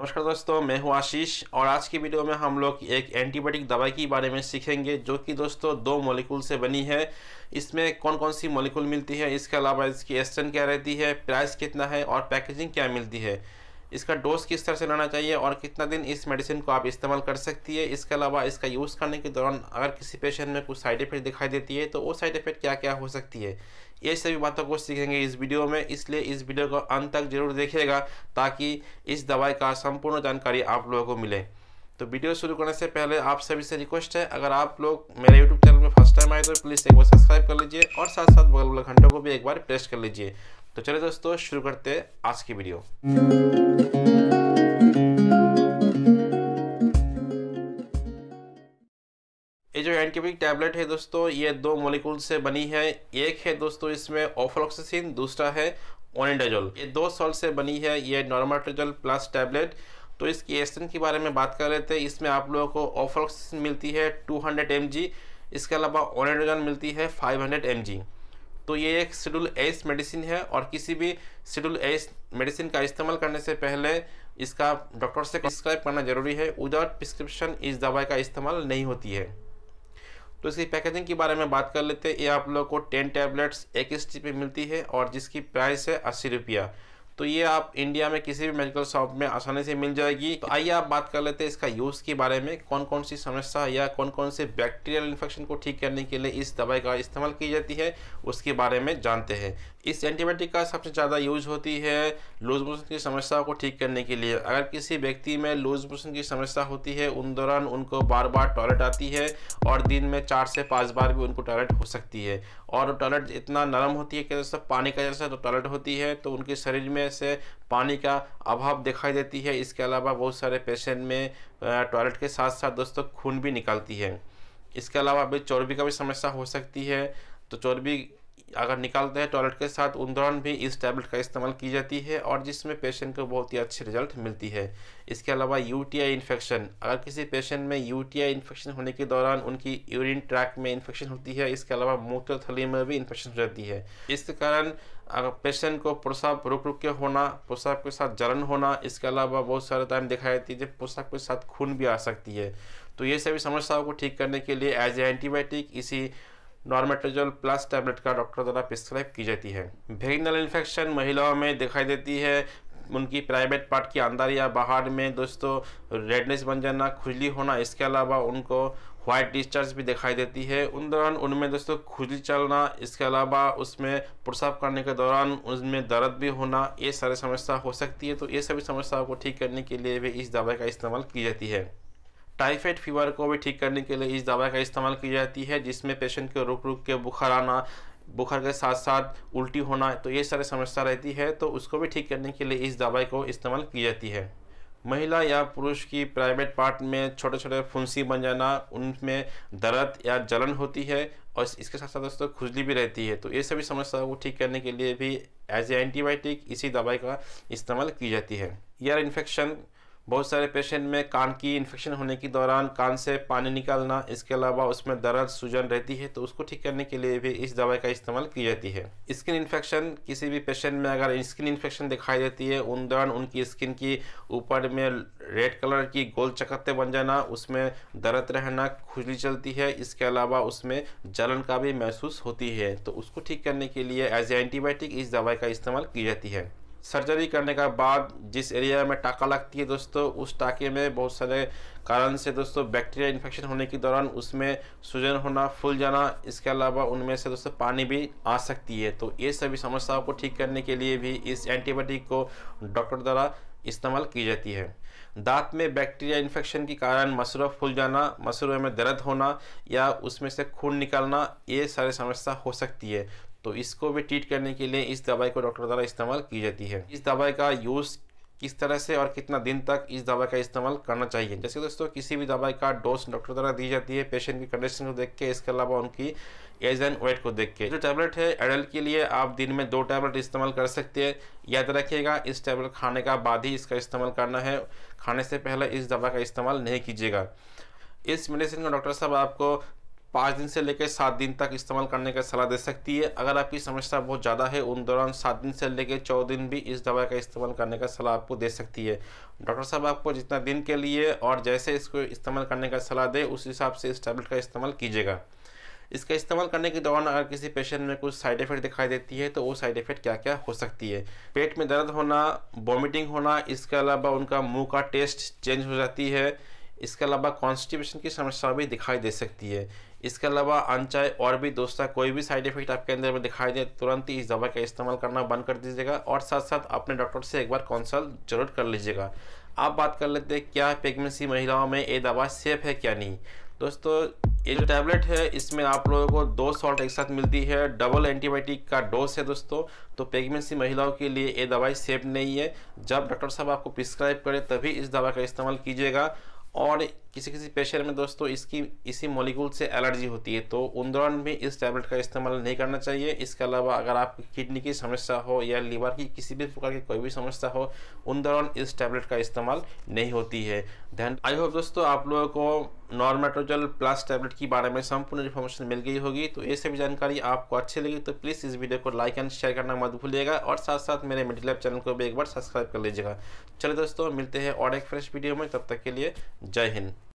नमस्कार दोस्तों मैं हूं आशीष और आज की वीडियो में हम लोग एक एंटीबायोटिक दवाई के बारे में सीखेंगे जो कि दोस्तों दो मॉलिक्यूल से बनी है इसमें कौन कौन सी मॉलिक्यूल मिलती है इसके अलावा इसकी एस्टन क्या रहती है प्राइस कितना है और पैकेजिंग क्या मिलती है इसका डोज किस तरह से लेना चाहिए और कितना दिन इस मेडिसिन को आप इस्तेमाल कर सकती है इसके अलावा इसका यूज़ करने के दौरान अगर किसी पेशेंट में कुछ साइड इफ़ेक्ट दिखाई देती है तो वो साइड इफ़ेक्ट क्या क्या हो सकती है ये सभी बातों को सीखेंगे इस वीडियो में इसलिए इस वीडियो को अंत तक जरूर देखिएगा ताकि इस दवाई का संपूर्ण जानकारी आप लोगों को मिले तो वीडियो शुरू करने से पहले आप सभी से रिक्वेस्ट है अगर आप लोग मेरे यूट्यूब चैनल में फर्स्ट टाइम आए तो प्लीज़ एक बार सब्सक्राइब कर लीजिए और साथ साथ बगल वाले घंटों को भी एक बार प्रेस कर लीजिए तो चलिए दोस्तों शुरू करते हैं आज की वीडियो ये जो एंटीबायोटिक टैबलेट है दोस्तों ये दो मॉलिक्यूल से बनी है एक है दोस्तों इसमें ओफ्लोक्सिसिन दूसरा है ओनेडाजोल ये दो सॉल से बनी है ये नॉर्माट्रोजल प्लस टैबलेट तो इसकी एसन के बारे में बात कर रहे थे इसमें आप लोगों को ओफ्लोक्सिसिन मिलती है 200 जी इसके अलावा ओनेडाजोल मिलती है 500 जी तो ये एक शेड्यूल एस मेडिसिन है और किसी भी शेड्यूल एस मेडिसिन का इस्तेमाल करने से पहले इसका डॉक्टर से प्रिस्क्राइब करना जरूरी है विदाउट प्रिस्क्रिप्शन इस दवाई का इस्तेमाल नहीं होती है तो इसकी पैकेजिंग के बारे में बात कर लेते हैं ये आप लोग को टेन टैबलेट्स एक स्टी पे मिलती है और जिसकी प्राइस है अस्सी रुपया तो ये आप इंडिया में किसी भी मेडिकल शॉप में आसानी से मिल जाएगी तो आइए आप बात कर लेते हैं इसका यूज़ के बारे में कौन कौन सी समस्या या कौन कौन से बैक्टीरियल इन्फेक्शन को ठीक करने के लिए इस दवाई का इस्तेमाल की जाती है उसके बारे में जानते हैं इस एंटीबायोटिक का सबसे ज़्यादा यूज होती है लूज मोशन की समस्या को ठीक करने के लिए अगर किसी व्यक्ति में लूज मोशन की समस्या होती है उन दौरान उनको बार बार टॉयलेट आती है और दिन में चार से पाँच बार भी उनको टॉयलेट हो सकती है और टॉयलेट इतना नरम होती है कि जैसे पानी का जैसे तो टॉयलेट होती है तो उनके शरीर में से पानी का अभाव दिखाई देती है इसके अलावा बहुत सारे पेशेंट में टॉयलेट के साथ साथ दोस्तों खून भी निकालती है इसके अलावा अभी चोरबी का भी समस्या हो सकती है तो चर्बी अगर निकालते हैं टॉयलेट के साथ उन दौरान भी इस टैबलेट का इस्तेमाल की जाती है और जिसमें पेशेंट को बहुत ही अच्छी रिजल्ट मिलती है इसके अलावा यूटीआई इन्फेक्शन अगर किसी पेशेंट में यूटीआई इन्फेक्शन होने के दौरान उनकी यूरिन ट्रैक में इन्फेक्शन होती है इसके अलावा थली में भी इन्फेक्शन हो जाती है इसके कारण अगर पेशेंट को प्रसाव रुक रुक के होना प्रसाव के साथ जलन होना इसके अलावा बहुत सारे टाइम दिखाई देती है जब प्रसाब के साथ खून भी आ सकती है तो ये सभी समस्याओं को ठीक करने के लिए एज ए एंटीबायोटिक इसी नॉर्मेट्रोजोल प्लस टैबलेट का डॉक्टर द्वारा प्रिस्क्राइब की जाती है वेगनल इन्फेक्शन महिलाओं में दिखाई देती है उनकी प्राइवेट पार्ट की अंदर या बाहर में दोस्तों रेडनेस बन जाना खुजली होना इसके अलावा उनको व्हाइट डिस्चार्ज भी दिखाई देती है उन दौरान उनमें दोस्तों खुजली चलना इसके अलावा उसमें प्रसाव करने के दौरान उसमें दर्द भी होना ये सारी समस्या हो सकती है तो ये सभी समस्याओं को ठीक करने के लिए भी इस दवाई का इस्तेमाल की जाती है टाइफाइड फीवर को भी ठीक करने के लिए इस दवा का इस्तेमाल की जाती है जिसमें पेशेंट को रुक रुक के बुखार आना बुखार के साथ साथ उल्टी होना तो ये सारी समस्या रहती है तो उसको भी ठीक करने के लिए इस दवाई को इस्तेमाल की जाती है महिला या पुरुष की प्राइवेट पार्ट में छोटे छोटे फुंसी बन जाना उनमें दर्द या जलन होती है और इसके साथ साथ दोस्तों खुजली भी रहती है तो ये सभी समस्या को ठीक करने के लिए भी एज ए एंटीबायोटिक इसी दवाई का इस्तेमाल की जाती है यार इन्फेक्शन बहुत सारे पेशेंट में कान की इन्फेक्शन होने के दौरान कान से पानी निकालना इसके अलावा उसमें दर्द सूजन रहती है तो उसको ठीक करने के लिए भी इस दवाई का इस्तेमाल की जाती है स्किन इन्फेक्शन किसी भी पेशेंट में अगर स्किन इन्फेक्शन दिखाई देती है उन दौरान उनकी स्किन की ऊपर में रेड कलर की गोल चकत्ते बन जाना उसमें दर्द रहना खुजली चलती है इसके अलावा उसमें जलन का भी महसूस होती है तो उसको ठीक करने के लिए एज एंटीबायोटिक इस दवाई का इस्तेमाल की जाती है सर्जरी करने का बाद जिस एरिया में टाका लगती है दोस्तों उस टाके में बहुत सारे कारण से दोस्तों बैक्टीरिया इन्फेक्शन होने के दौरान उसमें सूजन होना फूल जाना इसके अलावा उनमें से दोस्तों पानी भी आ सकती है तो ये सभी समस्याओं को ठीक करने के लिए भी इस एंटीबायोटिक को डॉक्टर द्वारा इस्तेमाल की जाती है दांत में बैक्टीरिया इन्फेक्शन के कारण मसरूआ फूल जाना मसरूए में दर्द होना या उसमें से खून निकालना ये सारी समस्या हो सकती है तो इसको भी ट्रीट करने के लिए इस दवाई को डॉक्टर द्वारा इस्तेमाल की जाती है इस दवाई का यूज़ किस तरह से और कितना दिन तक इस दवाई का इस्तेमाल करना चाहिए जैसे दोस्तों किसी भी दवाई का डोज डॉक्टर द्वारा दी जाती है पेशेंट की कंडीशन को देख के इसके अलावा उनकी एज एंड वेट को देख के जो टैबलेट है एडल्ट के लिए आप दिन में दो टैबलेट इस्तेमाल कर सकते हैं याद रखिएगा इस टैबलेट खाने का बाद ही इसका इस्तेमाल करना है खाने से पहले इस दवा का इस्तेमाल नहीं कीजिएगा इस मेडिसिन को डॉक्टर साहब आपको पाँच दिन से लेकर सात दिन तक इस्तेमाल करने का सलाह दे सकती है अगर आपकी समस्या बहुत ज़्यादा है उन दौरान सात दिन से लेकर चौदह दिन भी इस दवाई का इस्तेमाल करने का सलाह आपको दे सकती है डॉक्टर साहब आपको जितना दिन के लिए और जैसे इसको इस्तेमाल करने का सलाह दें उस हिसाब से इस टैबलेट का इस्तेमाल कीजिएगा इसका इस्तेमाल करने के दौरान अगर किसी पेशेंट में कुछ साइड इफेक्ट दिखाई देती है तो वो साइड इफेक्ट क्या क्या हो सकती है पेट में दर्द होना वॉमिटिंग होना इसके अलावा उनका मुंह का टेस्ट चेंज हो जाती है इसके अलावा कॉन्स्टिपेशन की समस्या भी दिखाई दे सकती है इसके अलावा अनचाहे और भी दोस्तों कोई भी साइड इफेक्ट आपके अंदर में दिखाई दे तुरंत ही इस दवा का इस्तेमाल करना बंद कर दीजिएगा और साथ साथ अपने डॉक्टर से एक बार कंसल्ट जरूर कर लीजिएगा आप बात कर लेते हैं क्या प्रेगनेंसी महिलाओं में ये दवा सेफ है क्या नहीं दोस्तों ये जो टैबलेट है इसमें आप लोगों को दो सॉल्ट एक साथ मिलती है डबल एंटीबायोटिक का डोज है दोस्तों तो प्रेगनेंसी महिलाओं के लिए ये दवाई सेफ नहीं है जब डॉक्टर साहब आपको प्रिस्क्राइब करें तभी इस दवा का इस्तेमाल कीजिएगा har det किसी किसी पेशेंट में दोस्तों इसकी इसी मॉलिक्यूल से एलर्जी होती है तो उन दौरान भी इस टैबलेट का इस्तेमाल नहीं करना चाहिए इसके अलावा अगर आप किडनी की समस्या हो या लीवर की किसी भी प्रकार की कोई भी समस्या हो उन दौरान इस टैबलेट का इस्तेमाल नहीं होती है ध्यान आई होप दोस्तों आप लोगों को नॉर्मेटोजल प्लस टैबलेट के बारे में संपूर्ण इन्फॉर्मेशन मिल गई होगी तो ये सभी जानकारी आपको अच्छी लगी तो प्लीज़ इस वीडियो को लाइक एंड शेयर करना मत भूलिएगा और साथ साथ मेरे मिडिल चैनल को भी एक बार सब्सक्राइब कर लीजिएगा चलिए दोस्तों मिलते हैं और एक फ्रेश वीडियो में तब तक के लिए जय हिंद